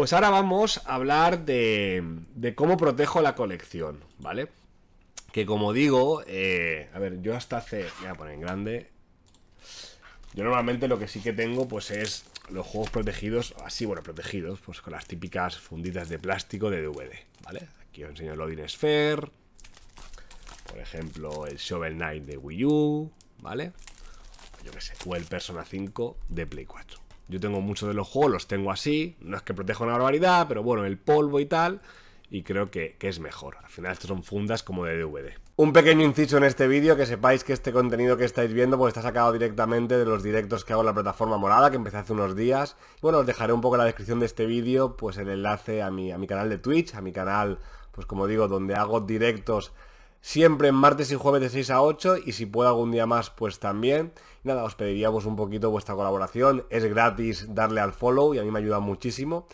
Pues ahora vamos a hablar de, cómo protejo la colección, ¿vale? Que como digo, eh, a ver, yo hasta hace... Voy a poner en grande. Yo normalmente lo que sí que tengo pues es los juegos protegidos, así bueno, protegidos, pues con las típicas funditas de plástico de DVD, ¿vale? Aquí os enseño el Odin Sphere, por ejemplo, el Shovel Knight de Wii U, ¿vale? Yo qué sé, o el Persona 5 de Play 4. Yo tengo muchos de los juegos, los tengo así, no es que proteja una barbaridad, pero bueno, el polvo y tal, y creo que, es mejor. Al final estos son fundas como de DVD. Un pequeño inciso en este vídeo, que sepáis que este contenido que estáis viendo pues está sacado directamente de los directos que hago en la plataforma morada, que empecé hace unos días. Y bueno, os dejaré un poco en la descripción de este vídeo pues el enlace a mi, a mi canal de Twitch, a mi canal, pues como digo, donde hago directos Siempre en martes y jueves de 6 a 8 y si puedo algún día más pues también. Nada, os pediríamos un poquito vuestra colaboración. Es gratis darle al follow y a mí me ayuda muchísimo.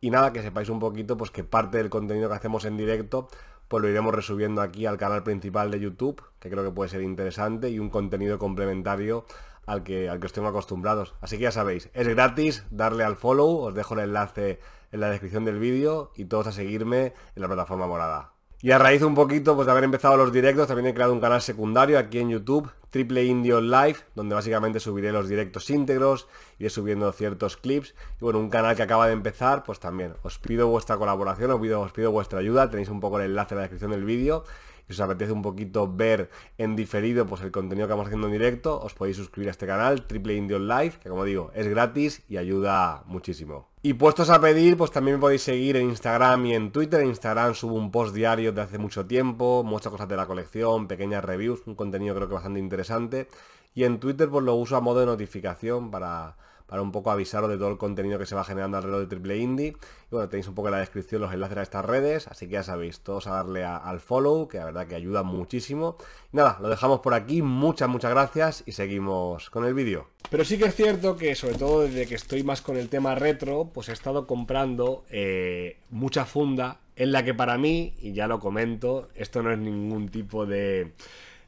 Y nada, que sepáis un poquito pues que parte del contenido que hacemos en directo pues lo iremos resubiendo aquí al canal principal de YouTube, que creo que puede ser interesante y un contenido complementario al que, al que os acostumbrados. Así que ya sabéis, es gratis darle al follow, os dejo el enlace en la descripción del vídeo y todos a seguirme en la plataforma morada. Y a raíz un poquito pues, de haber empezado los directos, también he creado un canal secundario aquí en YouTube, Triple Indio Live, donde básicamente subiré los directos íntegros, iré subiendo ciertos clips. Y bueno, un canal que acaba de empezar, pues también os pido vuestra colaboración, os pido, os pido vuestra ayuda, tenéis un poco el enlace en la descripción del vídeo. Si os apetece un poquito ver en diferido pues, el contenido que vamos haciendo en directo, os podéis suscribir a este canal, Triple Indio Live, que como digo, es gratis y ayuda muchísimo. Y puestos a pedir, pues también me podéis seguir en Instagram y en Twitter. En Instagram subo un post diario de hace mucho tiempo, muchas cosas de la colección, pequeñas reviews, un contenido creo que bastante interesante. Y en Twitter pues lo uso a modo de notificación para para un poco avisaros de todo el contenido que se va generando alrededor de Triple Indie. Y bueno, tenéis un poco en la descripción los enlaces a estas redes, así que ya sabéis, todos a darle al follow, que la verdad que ayuda muchísimo. nada, lo dejamos por aquí, muchas, muchas gracias y seguimos con el vídeo. Pero sí que es cierto que, sobre todo desde que estoy más con el tema retro, pues he estado comprando eh, mucha funda en la que para mí, y ya lo comento, esto no es ningún tipo de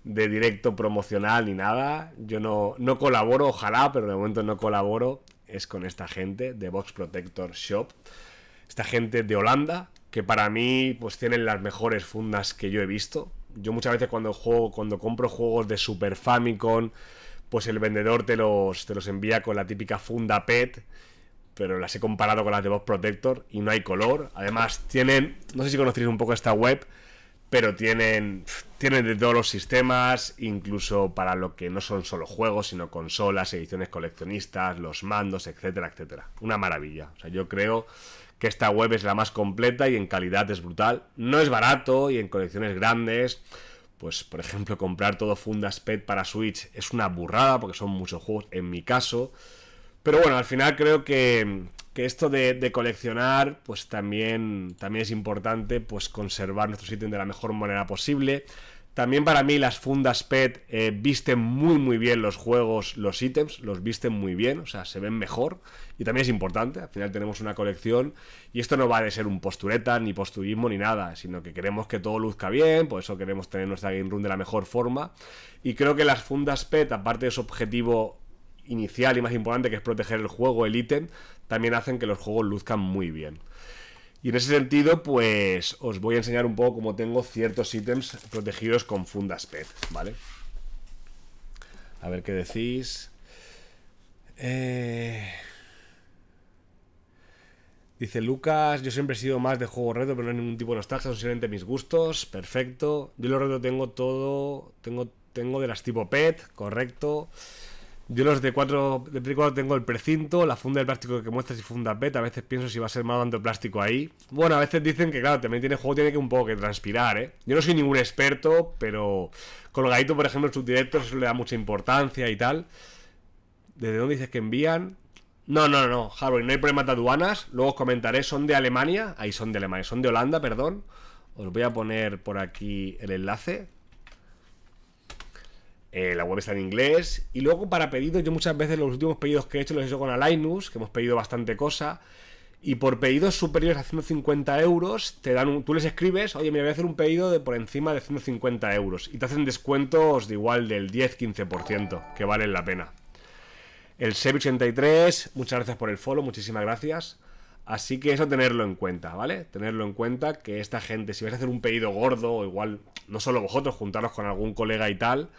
de directo promocional ni nada. Yo no, no colaboro, ojalá, pero de momento no colaboro. Es con esta gente de Box Protector Shop. Esta gente de Holanda, que para mí pues tienen las mejores fundas que yo he visto. Yo muchas veces cuando juego, cuando compro juegos de Super Famicom, pues el vendedor te los, te los envía con la típica funda PET pero las he comparado con las de Box Protector y no hay color. Además, tienen, no sé si conocéis un poco esta web, pero tienen, de todos los sistemas, incluso para lo que no son solo juegos, sino consolas, ediciones coleccionistas, los mandos, etcétera, etcétera. Una maravilla. O sea, yo creo que esta web es la más completa y en calidad es brutal. No es barato y en colecciones grandes, pues por ejemplo comprar todo fundas PET para Switch es una burrada porque son muchos juegos en mi caso. Pero bueno, al final creo que, que esto de, coleccionar, pues también, también es importante, pues conservar nuestros ítems de la mejor manera posible. También para mí las fundas PET eh, visten muy muy bien los juegos, los ítems, los visten muy bien, o sea, se ven mejor. Y también es importante, al final tenemos una colección y esto no va a ser un postureta, ni posturismo, ni nada, sino que queremos que todo luzca bien, por eso queremos tener nuestra game room de la mejor forma. Y creo que las fundas PET, aparte de su objetivo inicial y más importante, que es proteger el juego, el ítem, también hacen que los juegos luzcan muy bien. Y en ese sentido, pues os voy a enseñar un poco cómo tengo ciertos ítems protegidos con fundas PET, ¿vale? A ver qué decís. Eh, dice Lucas, yo siempre he sido más de juego reto, pero no hay ningún tipo de nostalgia, son simplemente mis gustos. Perfecto. Yo los reto tengo todo, tengo, tengo de las tipo PET, correcto. Yo los de 4 de tengo el precinto, la funda de plástico que muestras y funda beta A veces pienso si va a ser malo tanto plástico ahí. Bueno, a veces dicen que, claro, también tiene juego, tiene que un poco que transpirar, ¿eh? Yo no soy ningún experto, pero Colgadito, por ejemplo, en sus directos le da mucha importancia y tal. ¿Desde dónde dices que envían? No, no, no, Harvey, no hay problema de aduanas. Luego os comentaré, son de Alemania. Ahí son de Alemania, son de Holanda, perdón. Os voy a poner por aquí el enlace. Eh, la web está en inglés. Y luego para pedidos, yo muchas veces los últimos pedidos que he hecho los he hecho con Alainus, que hemos pedido bastante cosa. Y por pedidos superiores a 150 euros, te dan tú les escribes, oye, me voy a hacer un pedido de por encima de 150 euros. Y te hacen descuentos de igual del 10-15%, que valen la pena. El SEB83, muchas gracias por el follow, muchísimas gracias. Así que eso tenerlo en cuenta, ¿vale? Tenerlo en cuenta que esta gente, si vais a hacer un pedido gordo, o igual, no solo vosotros, juntaros con algún colega y tal,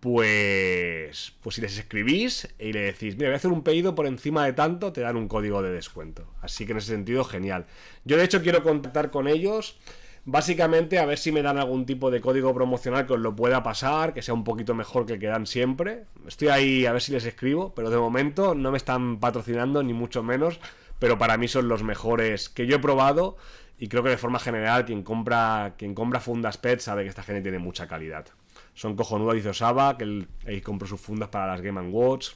pues, pues si les escribís y le decís, mira, voy a hacer un pedido por encima de tanto, te dan un código de descuento. Así que en ese sentido, genial. Yo de hecho quiero contactar con ellos, básicamente a ver si me dan algún tipo de código promocional que os lo pueda pasar, que sea un poquito mejor que el que dan siempre. Estoy ahí a ver si les escribo, pero de momento no me están patrocinando, ni mucho menos, pero para mí son los mejores que yo he probado y creo que de forma general quien compra, quien compra fundas PET sabe que esta gente tiene mucha calidad son cojonudas, dice Osaba, que él, compró sus fundas para las Game Watch.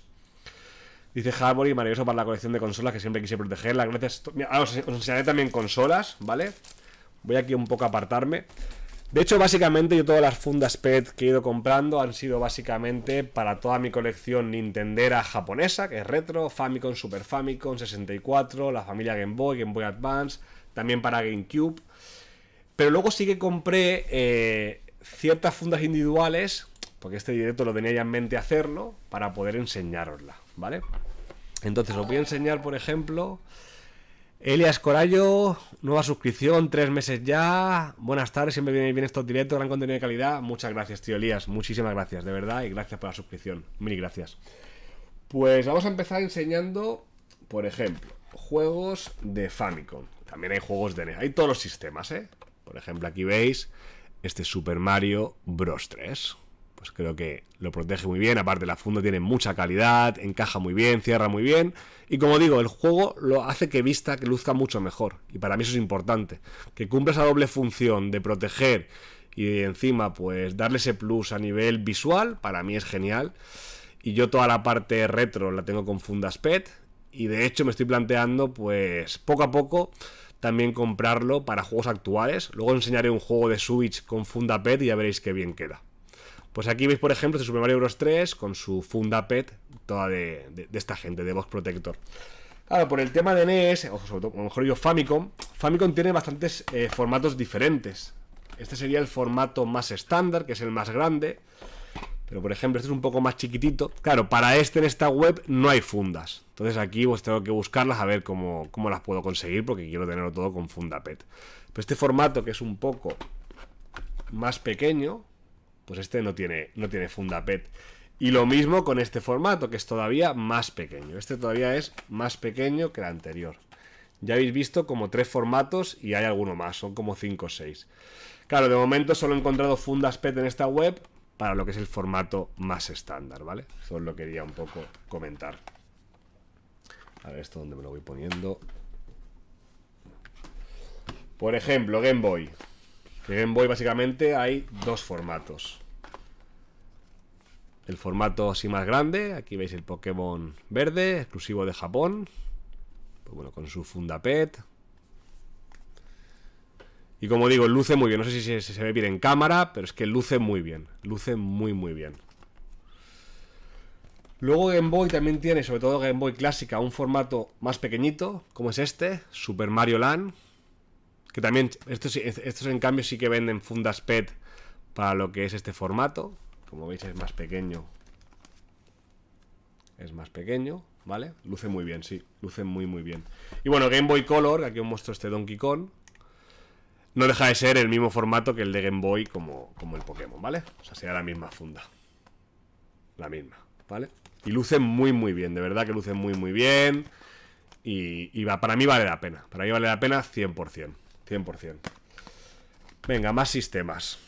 Dice y maravilloso para la colección de consolas que siempre quise protegerlas. Gracias. Ah, os, enseñaré también consolas, ¿vale? Voy aquí un poco a apartarme. De hecho, básicamente yo todas las fundas PET que he ido comprando han sido básicamente para toda mi colección Nintendera japonesa, que es retro, Famicom, Super Famicom, 64, la familia Game Boy, Game Boy Advance, también para GameCube. Pero luego sí que compré eh, ciertas fundas individuales, porque este directo lo tenía ya en mente hacerlo, para poder enseñarosla, ¿vale? Entonces os voy a enseñar, por ejemplo, Elias Corallo, nueva suscripción, tres meses ya. Buenas tardes, siempre vienen bien estos directos, gran contenido de calidad. Muchas gracias, tío Elias, muchísimas gracias, de verdad, y gracias por la suscripción. Mil gracias. Pues vamos a empezar enseñando, por ejemplo, juegos de Famicom. También hay juegos de NES, hay todos los sistemas, ¿eh? Por ejemplo, aquí veis este Super Mario Bros 3. Pues creo que lo protege muy bien, aparte la funda tiene mucha calidad, encaja muy bien, cierra muy bien. Y como digo, el juego lo hace que vista, que luzca mucho mejor. Y para mí eso es importante. Que cumpla esa doble función de proteger y encima pues darle ese plus a nivel visual, para mí es genial. Y yo toda la parte retro la tengo con fundas PET. Y de hecho me estoy planteando pues poco a poco también comprarlo para juegos actuales. Luego enseñaré un juego de Switch con Fundapet y ya veréis qué bien queda. Pues aquí veis, por ejemplo, este Super Mario Bros. 3 con su funda PET toda de, esta gente, de Box Protector. Ahora por el tema de NES, o sobre todo, mejor yo, Famicom, Famicom tiene bastantes eh, formatos diferentes. Este sería el formato más estándar, que es el más grande. Pero por ejemplo, este es un poco más chiquitito. Claro, para este en esta web no hay fundas. Entonces aquí pues tengo que buscarlas a ver cómo, cómo las puedo conseguir porque quiero tenerlo todo con funda PET. Pero este formato que es un poco más pequeño, pues este no tiene, no tiene funda PET. Y lo mismo con este formato, que es todavía más pequeño. Este todavía es más pequeño que el anterior. Ya habéis visto como tres formatos y hay alguno más, son como cinco o seis... Claro, de momento solo he encontrado fundas PET en esta web, para lo que es el formato más estándar, ¿vale? Eso lo quería un poco comentar. A ver, esto donde me lo voy poniendo. Por ejemplo, Game Boy. En Game Boy básicamente hay dos formatos. El formato así más grande, aquí veis el Pokémon verde, exclusivo de Japón. Pues bueno, con su funda PET, y como digo, luce muy bien. No sé si se, ve bien en cámara, pero es que luce muy bien. Luce muy, muy bien. Luego Game Boy también tiene, sobre todo Game Boy Clásica, un formato más pequeñito, como es este, Super Mario Land. Que también, estos, en cambio sí que venden fundas PET para lo que es este formato. Como veis es más pequeño. Es más pequeño, ¿vale? Luce muy bien, sí. Luce muy, muy bien. Y bueno, Game Boy Color, aquí os muestro este Donkey Kong. No deja de ser el mismo formato que el de Game Boy como, como el Pokémon, ¿vale? O sea, sea la misma funda. La misma, ¿vale? Y luce muy, muy bien, de verdad que luce muy, muy bien. Y, va, para mí vale la pena. Para mí vale la pena 100%. 100%. Venga, más sistemas.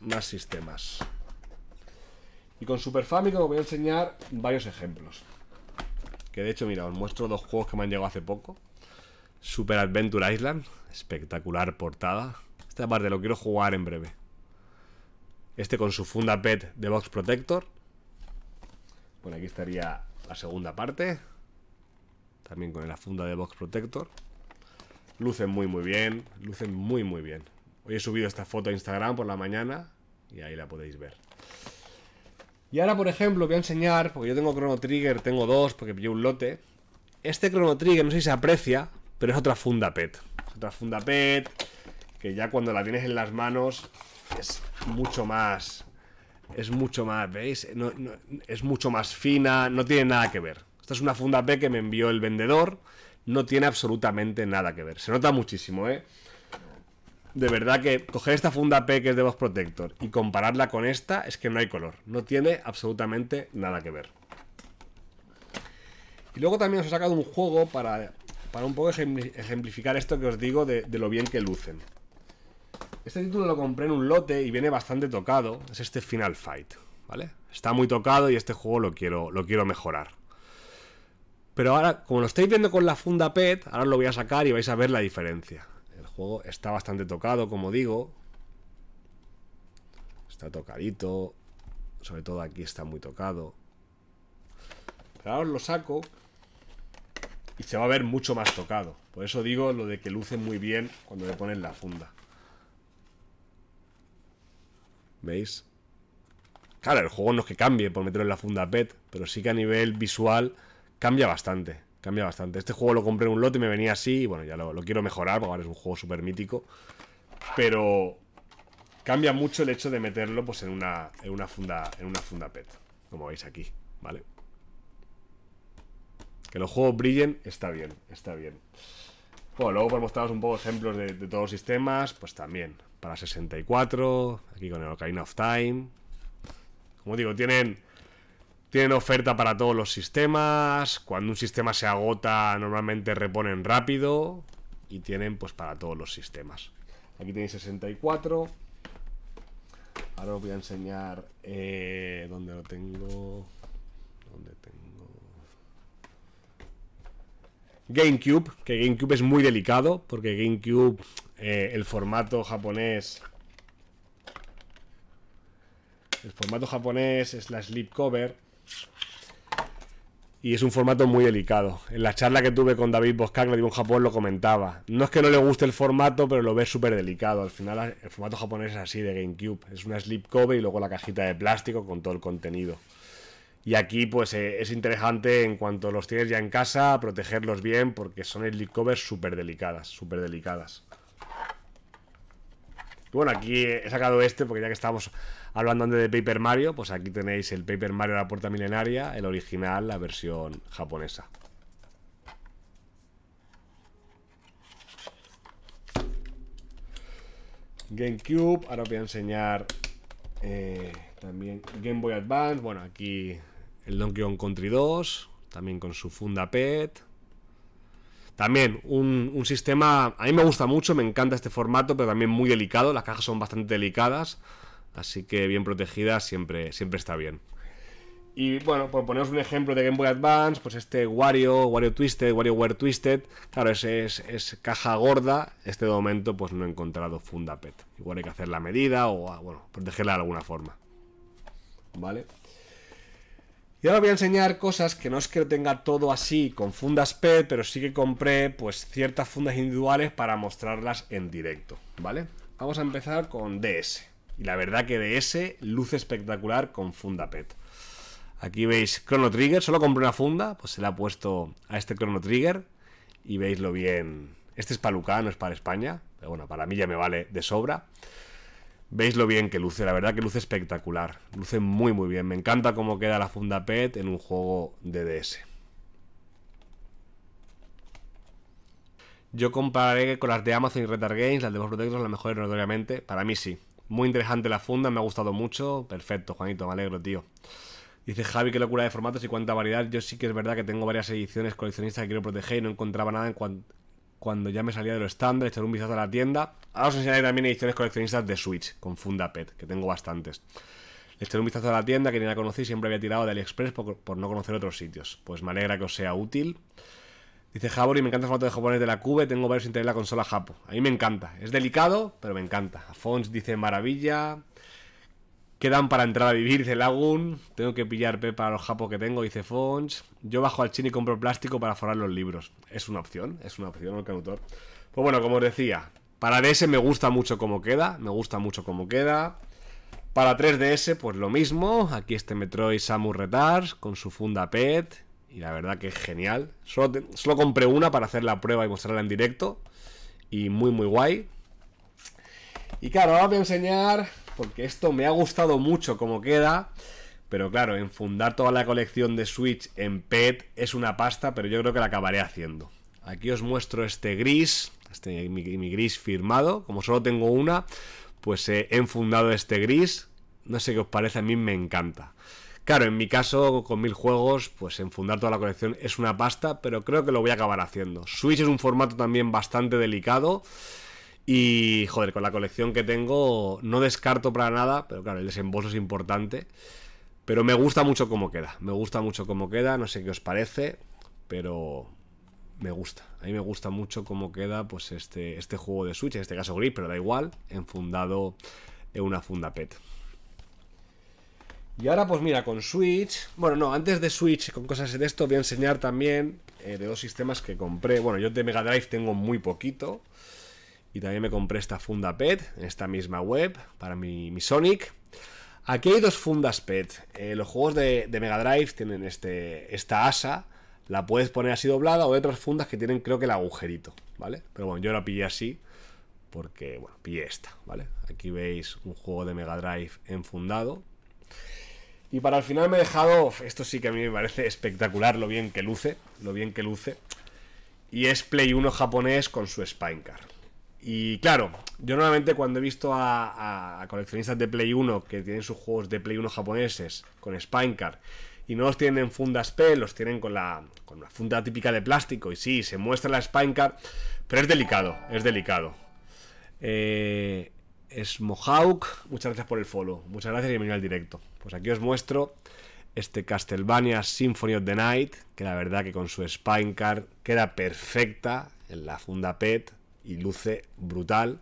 Más sistemas. Y con Super Famicom os voy a enseñar varios ejemplos. Que de hecho, mira, os muestro dos juegos que me han llegado hace poco. Super Adventure Island. Espectacular portada. Esta parte lo quiero jugar en breve. Este con su funda PET de Box Protector. Bueno, aquí estaría la segunda parte. También con la funda de Box Protector. Lucen muy, muy bien. Lucen muy, muy bien. Hoy he subido esta foto a Instagram por la mañana y ahí la podéis ver. Y ahora, por ejemplo, voy a enseñar, porque yo tengo Chrono Trigger, tengo dos, porque pillé un lote. Este Chrono Trigger, no sé si se aprecia, pero es otra funda PET. otra funda PET que ya cuando la tienes en las manos es mucho más... Es mucho más, ¿veis? es mucho más fina, no tiene nada que ver. Esta es una funda PET que me envió el vendedor. No tiene absolutamente nada que ver. Se nota muchísimo, ¿eh? De verdad que coger esta funda P que es de Boss Protector y compararla con esta es que no hay color. No tiene absolutamente nada que ver. Y luego también os he sacado un juego para para un poco ejemplificar esto que os digo de, lo bien que lucen. Este título lo compré en un lote y viene bastante tocado. Es este Final Fight, ¿vale? Está muy tocado y este juego lo quiero, lo quiero mejorar. Pero ahora, como lo estáis viendo con la funda PET, ahora lo voy a sacar y vais a ver la diferencia. El juego está bastante tocado, como digo. Está tocadito. Sobre todo aquí está muy tocado. Pero ahora os lo saco y se va a ver mucho más tocado. Por eso digo lo de que luce muy bien cuando le ponen la funda. ¿Veis? Claro, el juego no es que cambie por meterlo en la funda PET, pero sí que a nivel visual cambia bastante. Cambia bastante. Este juego lo compré en un lote, me venía así, y bueno, ya lo, quiero mejorar, porque ahora es un juego súper mítico. Pero cambia mucho el hecho de meterlo pues, en, una, una funda, en una funda PET, como veis aquí, ¿vale? Que los juegos brillen, está bien, está bien. Bueno, luego pues mostraros un poco ejemplos de, todos los sistemas, pues también. Para 64, aquí con el Ocarina of Time. Como digo, tienen... Tienen oferta para todos los sistemas. Cuando un sistema se agota, normalmente reponen rápido. Y tienen pues para todos los sistemas. Aquí tenéis 64. Ahora os voy a enseñar eh, dónde lo tengo. ¿Dónde tengo? GameCube, que GameCube es muy delicado, porque GameCube, eh, el formato japonés... El formato japonés es la slipcover. Y es un formato muy delicado. En la charla que tuve con David Boscar, en Japón, lo comentaba. No es que no le guste el formato, pero lo ve súper delicado. Al final, el formato japonés es así de GameCube. Es una slipcover y luego la cajita de plástico con todo el contenido. Y aquí pues eh, es interesante en cuanto los tienes ya en casa, protegerlos bien porque son el covers súper delicadas, súper delicadas. Bueno, aquí he sacado este porque ya que estábamos hablando antes de Paper Mario, pues aquí tenéis el Paper Mario de la puerta milenaria, el original, la versión japonesa. GameCube, ahora os voy a enseñar eh, también Game Boy Advance. Bueno, aquí el Donkey Kong Country 2. También con su funda PET. También un, un, sistema... A mí me gusta mucho, me encanta este formato, pero también muy delicado. Las cajas son bastante delicadas. Así que bien protegidas siempre, siempre está bien. Y bueno, por poneros un ejemplo de Game Boy Advance, pues este Wario, Wario Twisted, Wear Twisted, claro, ese es, caja gorda, este momento pues no he encontrado funda PET. Igual hay que hacer la medida o, ah, bueno, protegerla de alguna forma. ¿Vale? Y ahora voy a enseñar cosas que no es que lo tenga todo así con fundas PET, pero sí que compré pues ciertas fundas individuales para mostrarlas en directo, ¿vale? Vamos a empezar con DS. Y la verdad que DS luce espectacular con funda PET. Aquí veis Chrono Trigger, solo compré una funda, pues se la ha puesto a este Chrono Trigger y veis lo bien. Este es para no es para España, pero bueno, para mí ya me vale de sobra. Veis lo bien que luce, la verdad que luce espectacular, luce muy muy bien. Me encanta cómo queda la funda PET en un juego DDS. Yo compararé con las de Amazon y Retar Games, las de Boss Protectors, las mejores notoriamente. Para mí sí. Muy interesante la funda, me ha gustado mucho. Perfecto, Juanito, me alegro, tío. Dice Javi, lo locura de formatos y cuánta variedad. Yo sí que es verdad que tengo varias ediciones coleccionistas que quiero proteger y no encontraba nada en cuando ya me salía de lo estándar, echar un vistazo a la tienda. Ahora os enseñaré también ediciones coleccionistas de Switch, con Funda Pet, que tengo bastantes. Le echaré un vistazo a la tienda, que ni la conocí, siempre había tirado de AliExpress por, no conocer otros sitios. Pues me alegra que os sea útil. Dice y me encanta el formato de japones de la Cube, tengo varios interés en la consola Japo. A mí me encanta, es delicado, pero me encanta. Fonts dice maravilla. Quedan para entrar a vivir de Lagoon Tengo que pillar pepa para los japos que tengo, dice Fons. Yo bajo al chino y compro plástico para forrar los libros. Es una opción, es una opción, el canutor. Pues bueno, como os decía, para DS me gusta mucho cómo queda. Me gusta mucho cómo queda. Para 3DS, pues lo mismo. Aquí este Metroid Samus Retards con su funda PET. Y la verdad que es genial. Solo, compré una para hacer la prueba y mostrarla en directo. Y muy, muy guay. Y claro, ahora voy a enseñar porque esto me ha gustado mucho como queda. Pero claro, enfundar toda la colección de Switch en PET es una pasta, pero yo creo que la acabaré haciendo. Aquí os muestro este gris, este, mi, gris firmado. Como solo tengo una, pues he enfundado este gris. No sé qué os parece, a mí me encanta. Claro, en mi caso, con mil juegos, pues enfundar toda la colección es una pasta, pero creo que lo voy a acabar haciendo. Switch es un formato también bastante delicado. Y joder, con la colección que tengo no descarto para nada, pero claro, el desembolso es importante. Pero me gusta mucho cómo queda, me gusta mucho cómo queda, no sé qué os parece, pero me gusta. A mí me gusta mucho cómo queda pues este, este juego de Switch, en este caso gris, pero da igual, enfundado en una funda PET. Y ahora pues mira, con Switch, bueno no, antes de Switch, con cosas de esto, voy a enseñar también eh, de dos sistemas que compré. Bueno, yo de Mega Drive tengo muy poquito, y también me compré esta funda PET en esta misma web para mi, mi Sonic. Aquí hay dos fundas PET. Eh, los juegos de, Mega Drive tienen este, esta asa. La puedes poner así doblada o hay otras fundas que tienen creo que el agujerito, ¿vale? Pero bueno, yo la pillé así porque, bueno, pillé esta, ¿vale? Aquí veis un juego de Mega Drive enfundado. Y para el final me he dejado, esto sí que a mí me parece espectacular lo bien que luce, lo bien que luce. Y es Play 1 japonés con su Spinecard. Y claro, yo normalmente cuando he visto a, coleccionistas de Play 1 que tienen sus juegos de Play 1 japoneses con Spinecard y no los tienen en fundas P, los tienen con la funda típica de plástico y sí, se muestra la Spinecard, pero es delicado, es delicado. Eh, es Mohawk, muchas gracias por el follow, muchas gracias y bienvenido al directo. Pues aquí os muestro este Castlevania Symphony of the Night, que la verdad que con su Spinecard queda perfecta en la funda PET y luce brutal.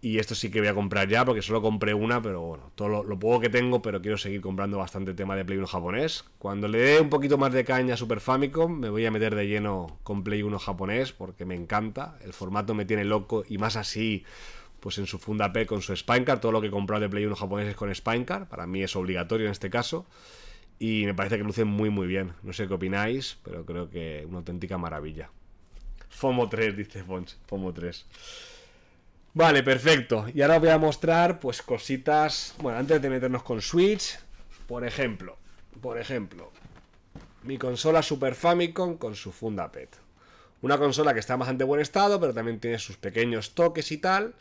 Y esto sí que voy a comprar ya, porque solo compré una, pero bueno, todo lo, poco que tengo, pero quiero seguir comprando bastante tema de Play 1 japonés. Cuando le dé un poquito más de caña a Super Famicom, me voy a meter de lleno con Play 1 japonés, porque me encanta. El formato me tiene loco, y más así, pues en su funda P con su Spinecard. Todo lo que he comprado de Play 1 japonés es con Spinecard, para mí es obligatorio en este caso. Y me parece que luce muy, muy bien. No sé qué opináis, pero creo que una auténtica maravilla. FOMO 3, dice Fons. FOMO 3. Vale, perfecto. Y ahora os voy a mostrar, pues, cositas. Bueno, antes de meternos con Switch, por ejemplo, por ejemplo, mi consola Super Famicom con su funda PET. Una consola que está en bastante buen estado, pero también tiene sus pequeños toques y tal.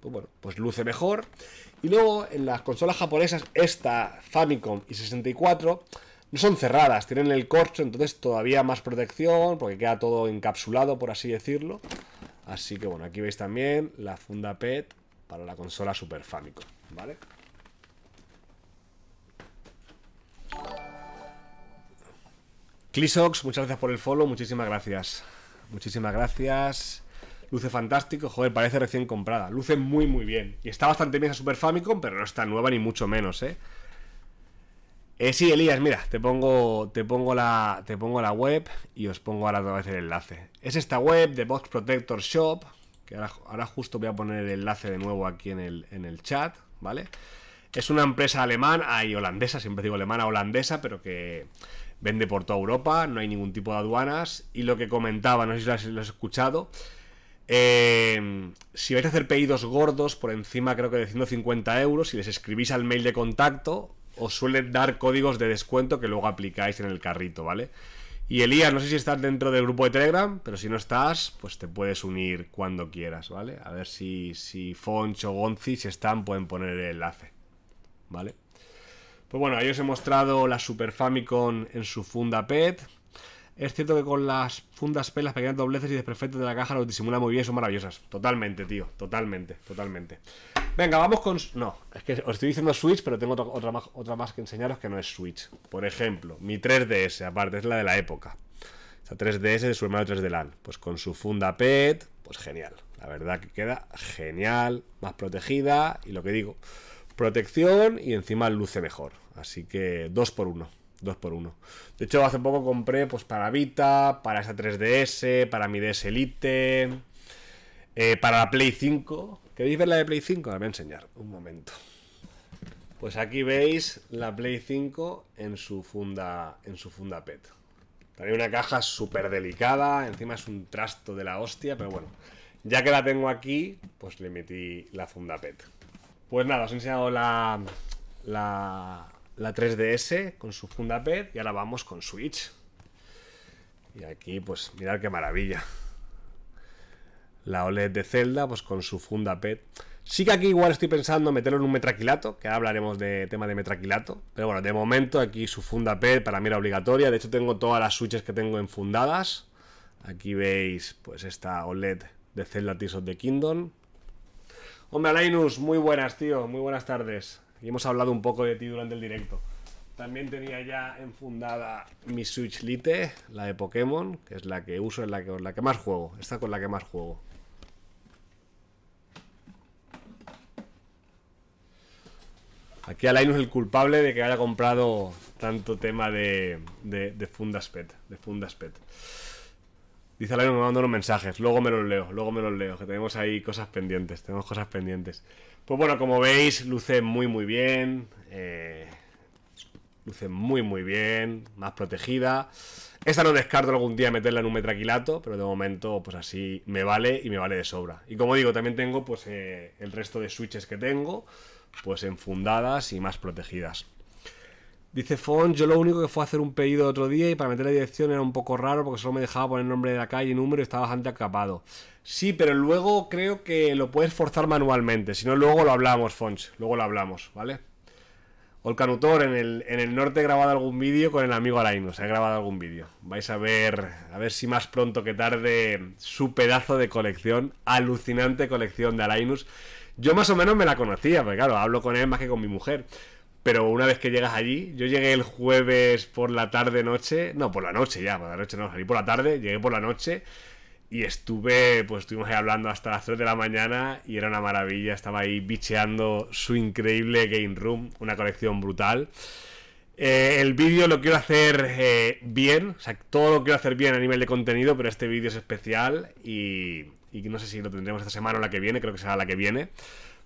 Pues bueno, pues luce mejor. Y luego en las consolas japonesas, esta Famicom y 64, no son cerradas, tienen el corcho, entonces todavía más protección, porque queda todo encapsulado, por así decirlo. Así que bueno, aquí veis también la funda PET para la consola Super Famicom, ¿vale? Clisox, muchas gracias por el follow, muchísimas gracias. Muchísimas gracias. Luce fantástico, joder, parece recién comprada. Luce muy, muy bien. Y está bastante bien esa Super Famicom, pero no está nueva ni mucho menos, ¿eh? Eh, sí, Elías, mira, te pongo, te, pongo la, te pongo la web y os pongo ahora otra vez el enlace. Es esta web de Box Protector Shop, que ahora, justo voy a poner el enlace de nuevo aquí en el, en el chat, ¿vale? Es una empresa alemana y holandesa, siempre digo alemana, holandesa, pero que vende por toda Europa, no hay ningún tipo de aduanas. Y lo que comentaba, no sé si lo has, escuchado, eh, si vais a hacer pedidos gordos por encima, creo que de 150 euros, si les escribís al mail de contacto, os suelen dar códigos de descuento que luego aplicáis en el carrito, ¿vale? Y Elías, no sé si estás dentro del grupo de Telegram, pero si no estás, pues te puedes unir cuando quieras, ¿vale? A ver si, si Fonch o Gonzi, si están, pueden poner el enlace, ¿vale? Pues bueno, ahí os he mostrado la Super Famicom en su funda PET. Es cierto que con las fundas pelas, pequeñas dobleces y desperfectos de la caja los disimula muy bien, son maravillosas. Totalmente, tío. Totalmente, totalmente. Venga, vamos con... No, es que os estoy diciendo Switch, pero tengo otra más, otra más que enseñaros que no es Switch. Por ejemplo, mi 3DS, aparte, es la de la época. Esa 3DS de su hermano 3 dlan Pues con su funda PET, pues genial. La verdad que queda genial, más protegida y lo que digo, protección y encima luce mejor. Así que dos por uno. 2 por 1 De hecho, hace poco compré pues para Vita, para esa 3DS, para mi DS Elite, eh, para la Play 5. ¿Queréis ver la de Play 5? La voy a enseñar, un momento. Pues aquí veis la Play 5 en su funda, en su funda PET. También una caja súper delicada, encima es un trasto de la hostia, pero bueno. Ya que la tengo aquí, pues le metí la funda PET. Pues nada, os he enseñado la, la, la 3DS con su funda PET y ahora vamos con Switch. Y aquí, pues, mirad qué maravilla. La OLED de Zelda, pues con su funda PET. Sí que aquí igual estoy pensando meterlo en un metraquilato, que ahora hablaremos de tema de metraquilato. Pero bueno, de momento aquí su funda PET para mí era obligatoria. De hecho tengo todas las switches que tengo enfundadas. Aquí veis pues esta OLED de Zelda Tears de the Kingdom. Hombre, Linus, muy buenas, tío. Muy buenas tardes y hemos hablado un poco de ti durante el directo. También tenía ya enfundada mi Switch Lite, la de Pokémon, que es la que uso, es la que, la que más juego. Esta con la que más juego. Aquí Alain es el culpable de que haya comprado tanto tema de, de, de fundas pet. De fundas pet. Dice Alain me manda unos mensajes, luego me los leo, luego me los leo, que tenemos ahí cosas pendientes, tenemos cosas pendientes. Pues bueno, como veis, luce muy muy bien. Eh, luce muy muy bien, más protegida. Esta no descarto algún día meterla en un metraquilato, pero de momento pues así me vale y me vale de sobra. Y como digo, también tengo pues eh, el resto de switches que tengo, pues enfundadas y más protegidas. Dice Font, yo lo único que fue hacer un pedido otro día y para meter la dirección era un poco raro porque solo me dejaba poner nombre de la calle y número y estaba bastante acapado. Sí, pero luego creo que lo puedes forzar manualmente, si no luego lo hablamos, Fonch luego lo hablamos, ¿vale? Olcanutor, en el, en el norte he grabado algún vídeo con el amigo Alainus, he grabado algún vídeo. Vais a ver, a ver si más pronto que tarde su pedazo de colección, alucinante colección de Alainus. Yo más o menos me la conocía, porque claro, hablo con él más que con mi mujer. Pero una vez que llegas allí, yo llegué el jueves por la tarde, noche, no, por la noche ya, por la noche no, salí por la tarde, llegué por la noche y estuve, pues estuvimos ahí hablando hasta las 3 de la mañana y era una maravilla, estaba ahí bicheando su increíble Game Room, una colección brutal. Eh, el vídeo lo quiero hacer eh, bien, o sea, todo lo quiero hacer bien a nivel de contenido, pero este vídeo es especial y, y no sé si lo tendremos esta semana o la que viene, creo que será la que viene.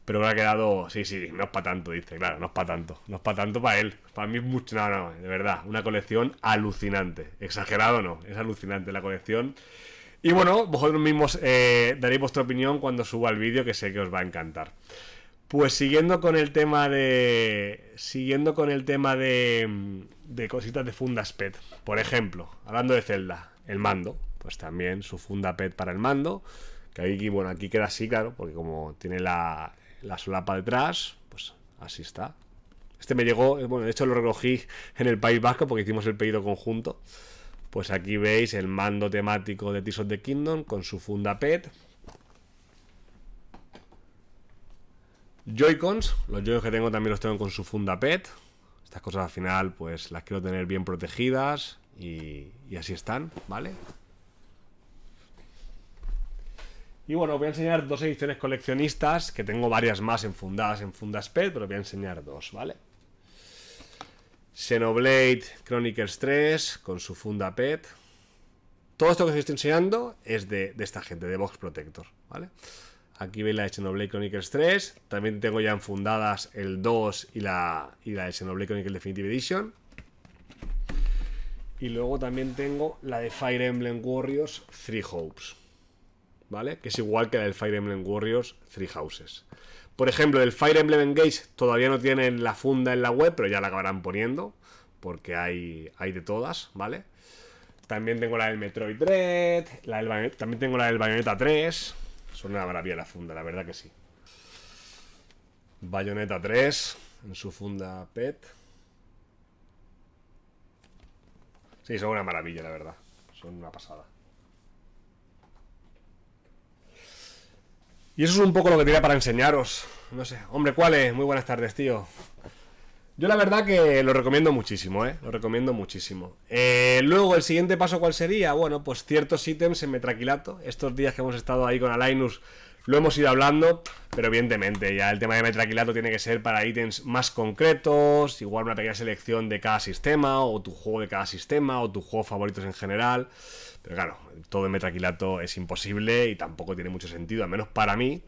Pero me ha quedado, sí, sí, no es para tanto, dice, claro, no es para tanto. No es para tanto para él. Para mí es mucho, no, no, de verdad, una colección alucinante. Exagerado no, es alucinante la colección. Y bueno, vosotros mismos eh, daréis vuestra opinión cuando suba el vídeo, que sé que os va a encantar. Pues siguiendo con el tema de. Siguiendo con el tema de. Mm, de cositas de fundas PET. Por ejemplo, hablando de Zelda, el mando. Pues también su funda PET para el mando. Que aquí, bueno, aquí queda así, claro, porque como tiene la, la solapa detrás, pues así está. Este me llegó, eh, bueno, de hecho lo recogí en el País Vasco porque hicimos el pedido conjunto. Pues aquí veis el mando temático de Tears of the Kingdom con su funda PET. Joy-Cons, los joy que tengo también los tengo con su funda PET. Estas cosas al final pues las quiero tener bien protegidas y, y así están, ¿vale? Y bueno, voy a enseñar dos ediciones coleccionistas, que tengo varias más enfundadas en fundas PET, pero voy a enseñar dos, ¿vale? Xenoblade Chronicles 3 con su funda PET. Todo esto que os estoy enseñando es de, esta gente, de Box Protector, ¿vale? Aquí veis la de Xenoblade Chronicles 3. También tengo ya enfundadas el 2 y la, y la de Xenoblade Chronicles Definitive Edition. Y luego también tengo la de Fire Emblem Warriors 3 Hopes. ¿vale? Que es igual que la del Fire Emblem Warriors Three Houses. Por ejemplo, el Fire Emblem Engage todavía no tienen la funda en la web, pero ya la acabarán poniendo, porque hay, hay de todas, ¿vale? También tengo la del Metroid Dread, la también tengo la del Bayonetta 3. Son una maravilla la funda, la verdad que sí. Bayonetta 3 en su funda PET. Sí, son una maravilla, la verdad. Son una pasada. Y eso es un poco lo que tenía para enseñaros. No sé. Hombre, ¿cuál es? Muy buenas tardes, tío. Yo la verdad que lo recomiendo muchísimo, ¿eh? Lo recomiendo muchísimo. Eh, luego, el siguiente paso, ¿cuál sería? Bueno, pues ciertos ítems en Metraquilato. Estos días que hemos estado ahí con Alainus lo hemos ido hablando, pero evidentemente ya el tema de metraquilato tiene que ser para ítems más concretos, igual una pequeña selección de cada sistema, o tu juego de cada sistema, o tus juegos favoritos en general. Pero claro, todo en metraquilato es imposible y tampoco tiene mucho sentido, al menos para mí.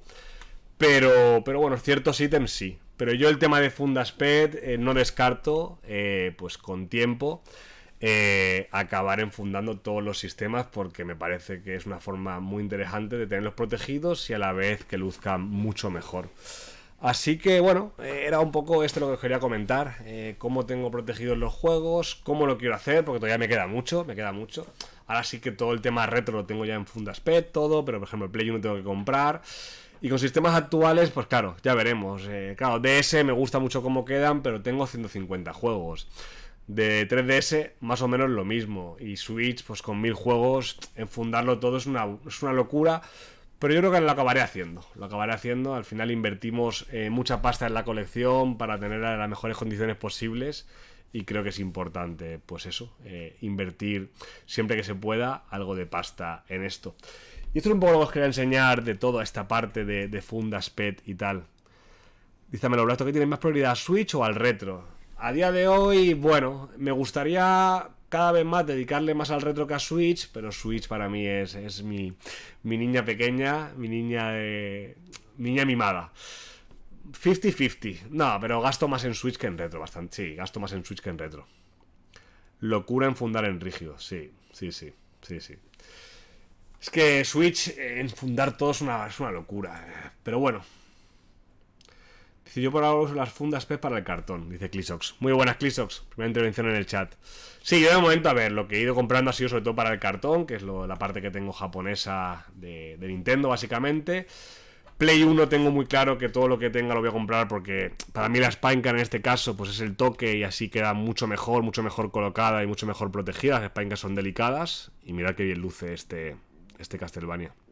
Pero, pero bueno, ciertos ítems sí. Pero yo el tema de Fundas Pet eh, no descarto, eh, pues con tiempo. Eh, acabar enfundando todos los sistemas porque me parece que es una forma muy interesante de tenerlos protegidos y a la vez que luzcan mucho mejor. Así que bueno, era un poco esto lo que os quería comentar, eh, cómo tengo protegidos los juegos, cómo lo quiero hacer, porque todavía me queda mucho, me queda mucho. Ahora sí que todo el tema retro lo tengo ya en Fundaspet, todo, pero por ejemplo el Play 1 tengo que comprar. Y con sistemas actuales, pues claro, ya veremos. Eh, claro, DS me gusta mucho cómo quedan, pero tengo 150 juegos de 3DS más o menos lo mismo. Y Switch, pues con mil juegos, enfundarlo todo es una, es una locura. Pero yo creo que lo acabaré haciendo. Lo acabaré haciendo. Al final invertimos eh, mucha pasta en la colección para tener las mejores condiciones posibles. Y creo que es importante, pues eso, eh, invertir siempre que se pueda algo de pasta en esto. Y esto es un poco lo que os quería enseñar de toda esta parte de, fundas, pet y tal. lo Blasto, que tiene más prioridad, Switch o al retro? A día de hoy, bueno, me gustaría cada vez más dedicarle más al retro que a Switch, pero Switch para mí es, mi, niña pequeña, mi niña de... niña mimada. 50-50. No, pero gasto más en Switch que en retro, bastante. Sí, gasto más en Switch que en retro. Locura en fundar en rígido, sí, sí, sí, sí, sí. Es que Switch, eh, en fundar todo una, es una locura. Eh, pero bueno, Dice, yo por ahora las fundas PEP para el cartón, dice Clisox. Muy buenas, Clisox. Primera intervención en el chat. Sí, yo de momento, a ver, lo que he ido comprando ha sido sobre todo para el cartón, que es la parte que tengo japonesa de, Nintendo, básicamente. Play 1 tengo muy claro que todo lo que tenga lo voy a comprar porque para mí la Spinecar en este caso pues es el toque y así queda mucho mejor, mucho mejor colocada y mucho mejor protegida. Las Spinecar son delicadas y mirad qué bien luce este, este Castlevania.